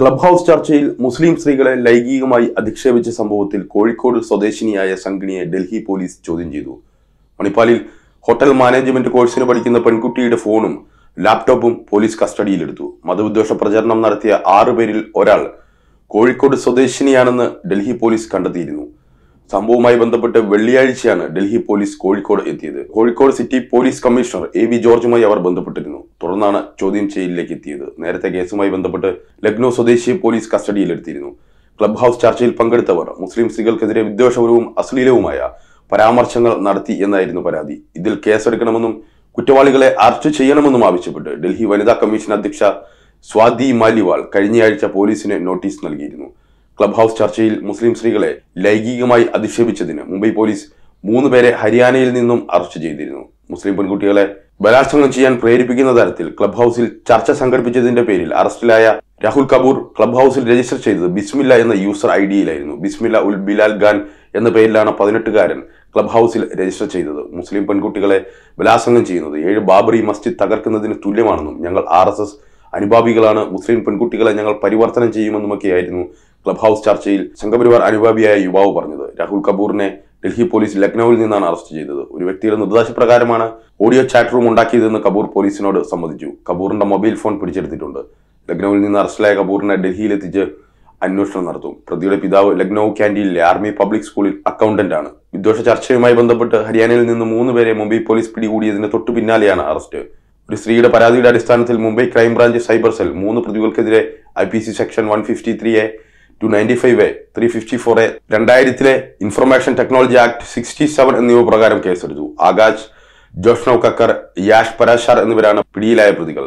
club house ചർച്ചയിൽ മുസ്ലിം സ്ത്രീകളെ ലൈംഗികമായി അധിക്ഷേപിച്ച സംഭവത്തിൽ കോഴിക്കോട് സ്വദേശിനിയായ സംഘിണിയെ ഡൽഹി പോലീസ് ചോദ്യം ചെയ്തു മണിപ്പാലിൽ ഹോട്ടൽ മാനേജ്മെന്റ് കോഴ്സിന് പഠിക്കുന്ന പെൺകുട്ടിയുടെ ഫോണും ലാപ്ടോപ്പും പോലീസ് കസ്റ്റഡിയിലെടുത്തു മതവിദ്വേഷ പ്രചരണം നടത്തിയ ആറു പേരിൽ ഒരാൾ കോഴിക്കോട് സ്വദേശിനിയാണെന്ന് ഡൽഹി പോലീസ് കണ്ടെത്തിയിരുന്നു സംഭവവുമായി ബന്ധപ്പെട്ട് വെള്ളിയാഴ്ചയാണ് ഡൽഹി പോലീസ് കോഴിക്കോട് എത്തിയത് Kozhikode city police commissioner A V ജോർജുമായി അവർ ബന്ധപ്പെട്ടിരുന്നു തുടർന്നാണ് ചോദ്യം ചെയ്യലിലേക്ക് എത്തിയത് നേരത്തെ കേസുമായി ബന്ധപ്പെട്ട് ലക്നൌ സ്വദേശി പോലീസ് കസ്റ്റഡിയിലെടുത്തിരുന്നു ക്ലബ് ഹൗസ് ചർച്ചയിൽ പങ്കെടുത്തവർ മുസ്ലിം സ്ത്രീകൾക്കെതിരെ വിദ്വേഷപരവും അശ്ലീലവുമായ പരാമർശങ്ങൾ നടത്തി എന്നായിരുന്നു പരാതി ഇതിൽ കേസെടുക്കണമെന്നും കുറ്റവാളികളെ അറസ്റ്റ് ചെയ്യണമെന്നും ആവശ്യപ്പെട്ട് ഡൽഹി വനിതാ കമ്മീഷൻ അധ്യക്ഷ സ്വാതി മാലിവാൾ കഴിഞ്ഞയാഴ്ച പോലീസിന് നോട്ടീസ് നൽകിയിരുന്നു ക്ലബ് ഹൗസ് ചർച്ചയിൽ മുസ്ലിം സ്ത്രീകളെ ലൈംഗികമായി അധിക്ഷേപിച്ചതിന് മുംബൈ പോലീസ് മൂന്ന് പേരെ ഹരിയാനയിൽ നിന്നും അറസ്റ്റ് ചെയ്തിരുന്നു മുസ്ലിം പെൺകുട്ടികളെ ബലാത്സംഗം ചെയ്യാൻ പ്രേരിപ്പിക്കുന്ന തരത്തിൽ ക്ലബ് ഹൌസിൽ ചർച്ച സംഘടിപ്പിച്ചതിന്റെ പേരിൽ അറസ്റ്റിലായ രാഹുൽ കപൂർ ക്ലബ് ഹൌസിൽ രജിസ്റ്റർ ചെയ്തത് ബിസ്മില്ല എന്ന യൂസർ ഐ ഡിയിലായിരുന്നു ബിസ്മില്ല ഉൽ ബിലാൽ ഖാൻ എന്ന പേരിലാണ് പതിനെട്ടുകാരൻ ക്ലബ് ഹൌസിൽ രജിസ്റ്റർ ചെയ്തത് മുസ്ലിം പെൺകുട്ടികളെ ബലാത്സംഗം ചെയ്യുന്നത് ഏഴ് ബാബറി മസ്ജിദ് തകർക്കുന്നതിന് തുല്യമാണെന്നും ഞങ്ങൾ ആർ എസ് എസ് അനുഭാവികളാണ് മുസ്ലിം പെൺകുട്ടികളെ ഞങ്ങൾ പരിവർത്തനം ചെയ്യുമെന്നുമൊക്കെയായിരുന്നു ക്ലബ് ഹൌസ് ചർച്ചയിൽ സംഘപരിവാർ അനുഭാവിയായ യുവാവ് പറഞ്ഞത് രാഹുൽ കപൂറിനെ ഡൽഹി പോലീസ് ലക്നൌവിൽ നിന്നാണ് അറസ്റ്റ് ചെയ്തത് ഒരു വ്യക്തിയുടെ നിർദ്ദേശപ്രകാരമാണ് ഓഡിയോ ചാറ്റ് റൂം ഉണ്ടാക്കിയതെന്ന് കപൂർ പോലീസിനോട് സമ്മതിച്ചു കപൂറിന്റെ മൊബൈൽ ഫോൺ പിടിച്ചെടുത്തിട്ടുണ്ട് ലക്നൌവിൽ നിന്ന് അറസ്റ്റിലായ കപൂറിനെ ഡൽഹിയിലെത്തിച്ച് അന്വേഷണം നടത്തും പ്രതിയുടെ പിതാവ് ലക്നൌ ക്യാൻറ്റീനിലെ ആർമി പബ്ലിക് സ്കൂളിൽ അക്കൗണ്ടന്റ് ആണ് വിദ്വേഷ ചർച്ചയുമായി ബന്ധപ്പെട്ട് ഹരിയാനയിൽ നിന്ന് മൂന്ന് പേരെ മുംബൈ പോലീസ് പിടികൂടിയതിന്റെ തൊട്ടു പിന്നാലെയാണ് അറസ്റ്റ് ഒരു സ്ത്രീയുടെ പരാതിയുടെ അടിസ്ഥാനത്തിൽ മുംബൈ ക്രൈംബ്രാഞ്ച് സൈബർ സെൽ മൂന്ന് പ്രതികൾക്കെതിരെ I P C section one fifty two ninety five A three fifty four A രണ്ടായിരത്തിലെ information technology act sixty seven എന്നിവ പ്രകാരം കേസെടുത്തു ആകാശ് ജോഷ്നവ് കക്കർ യാഷ് പരാശാർ എന്നിവരാണ് പിടിയിലായ പ്രതികൾ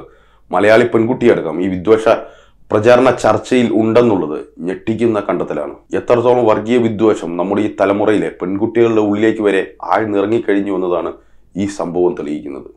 മലയാളി പെൺകുട്ടിയടക്കം ഈ വിദ്വേഷ പ്രചാരണ ചർച്ചയിൽ ഉണ്ടെന്നുള്ളത് ഞെട്ടിക്കുന്ന കണ്ടെത്തലാണ് എത്രത്തോളം വർഗീയ വിദ്വേഷം നമ്മുടെ ഈ തലമുറയിലെ പെൺകുട്ടികളുടെ ഉള്ളിലേക്ക് വരെ ആഴ്ന്നിറങ്ങിക്കഴിഞ്ഞു എന്നതാണ് ഈ സംഭവം തെളിയിക്കുന്നത്